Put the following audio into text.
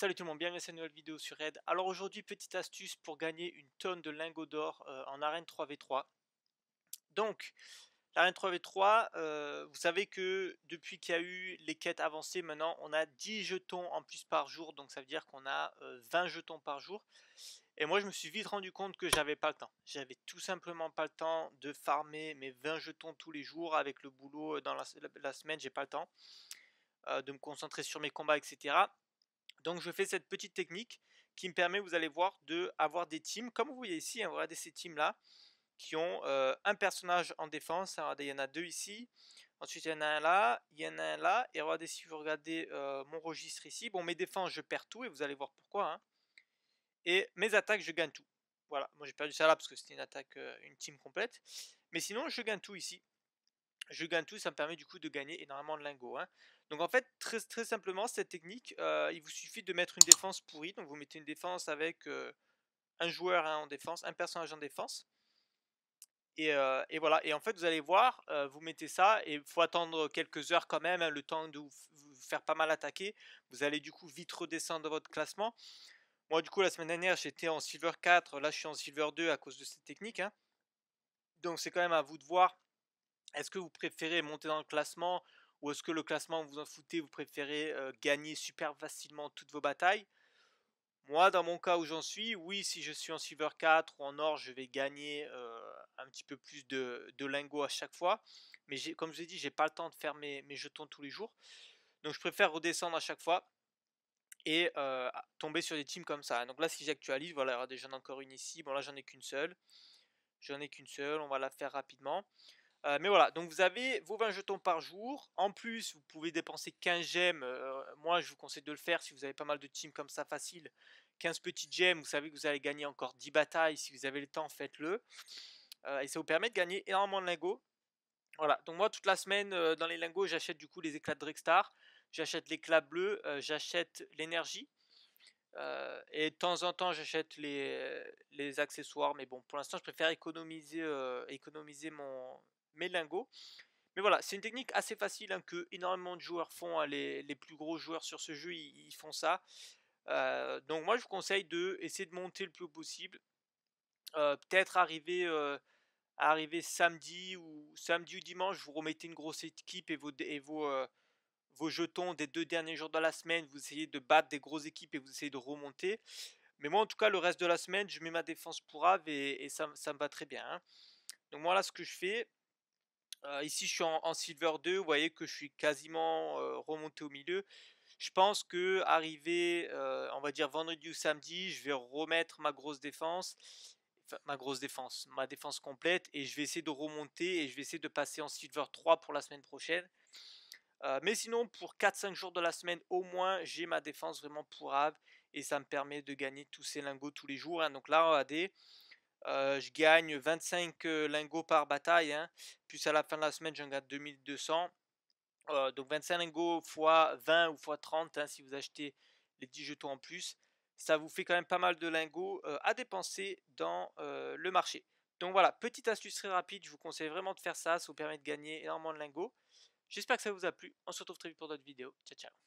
Salut tout le monde, bienvenue à cette nouvelle vidéo sur Raid. Alors aujourd'hui, petite astuce pour gagner une tonne de lingots d'or euh, en arène 3v3. Donc, l'arène 3v3, euh, vous savez que depuis qu'il y a eu les quêtes avancées, maintenant on a 10 jetons en plus par jour, donc ça veut dire qu'on a 20 euh, jetons par jour. Et moi, je me suis vite rendu compte que j'avais pas le temps. J'avais tout simplement pas le temps de farmer mes 20 jetons tous les jours avec le boulot dans la, semaine, j'ai pas le temps de me concentrer sur mes combats, etc. Donc je fais cette petite technique qui me permet, vous allez voir, de des teams, comme vous voyez ici, hein, regardez ces teams là, qui ont euh, un personnage en défense, hein, regardez, il y en a deux ici, ensuite il y en a un là, il y en a un là, et regardez si vous regardez euh, mon registre ici, bon mes défenses je perds tout, et vous allez voir pourquoi, hein. et mes attaques je gagne tout. Voilà, moi j'ai perdu ça là parce que c'était une attaque, euh, une team complète, mais sinon je gagne tout ici je gagne tout, ça me permet du coup de gagner énormément de lingots. Hein. Donc en fait, très, très simplement, cette technique, euh, il vous suffit de mettre une défense pourrie. Donc vous mettez une défense avec euh, un joueur hein, en défense, un personnage en défense. Euh, et, voilà, et en fait vous allez voir, vous mettez ça, et il faut attendre quelques heures quand même, hein, le temps de vous, faire pas mal attaquer. Vous allez du coup vite redescendre dans votre classement. Moi du coup la semaine dernière j'étais en Silver 4, là je suis en Silver 2 à cause de cette technique. Donc c'est quand même à vous de voir est-ce que vous préférez monter dans le classement ou est-ce que le classement vous en foutez, vous préférez gagner super facilement toutes vos batailles Moi, dans mon cas où j'en suis, oui, si je suis en silver 4 ou en or, je vais gagner un petit peu plus de, lingots à chaque fois. Mais comme je vous ai dit, j'ai pas le temps de faire mes, jetons tous les jours. Donc je préfère redescendre à chaque fois et tomber sur des teams comme ça. Donc là, si j'actualise, voilà, il y aura déjà encore une ici. Bon, là, j'en ai qu'une seule. J'en ai qu'une seule, on va la faire rapidement. Euh, mais voilà, donc vous avez vos 20 jetons par jour. En plus, vous pouvez dépenser 15 gemmes. Euh, moi, je vous conseille de le faire si vous avez pas mal de teams comme ça facile. 15 petites gemmes, vous savez que vous allez gagner encore 10 batailles. Si vous avez le temps, faites-le. Euh, et ça vous permet de gagner énormément de lingots. Voilà, donc moi, toute la semaine, dans les lingots, j'achète du coup les éclats de Drekstar. J'achète l'éclat bleu, j'achète l'énergie. et de temps en temps, j'achète les, les, accessoires, mais bon, pour l'instant, je préfère économiser, économiser mon, lingots. Mais voilà, c'est une technique assez facile hein, que énormément de joueurs font. Hein. les, plus gros joueurs sur ce jeu, ils, font ça. Euh, donc moi, je vous conseille de essayer de monter le plus haut possible. Euh, peut-être arriver, euh, arriver samedi ou samedi ou dimanche, vous remettez une grosse équipe et vos, jetons des deux derniers jours de la semaine. Vous essayez de battre des grosses équipes et vous essayez de remonter. Mais moi, en tout cas, le reste de la semaine, je mets ma défense pour Ave et, ça, me va très bien. Hein. Donc moi, là, ce que je fais, euh, ici, je suis en, Silver 2. Vous voyez que je suis quasiment euh, remonté au milieu. Je pense que arrivé, euh, on va dire vendredi ou samedi, je vais remettre ma grosse défense, enfin, ma grosse défense, ma défense complète, et je vais essayer de remonter et je vais essayer de passer en Silver 3 pour la semaine prochaine. mais sinon, pour 4-5 jours de la semaine au moins, j'ai ma défense vraiment pourable et ça me permet de gagner tous ces lingots tous les jours. Hein. Donc là, des euh, je gagne 25 euh, lingots par bataille. Hein. Puis à la fin de la semaine, j'en gagne 2200. Euh, donc 25 lingots x 20 ou x 30 hein, si vous achetez les 10 jetons en plus. Ça vous fait quand même pas mal de lingots à dépenser dans le marché. Donc voilà, petite astuce très rapide. Je vous conseille vraiment de faire ça. Ça vous permet de gagner énormément de lingots. J'espère que ça vous a plu. On se retrouve très vite pour d'autres vidéos. Ciao, ciao.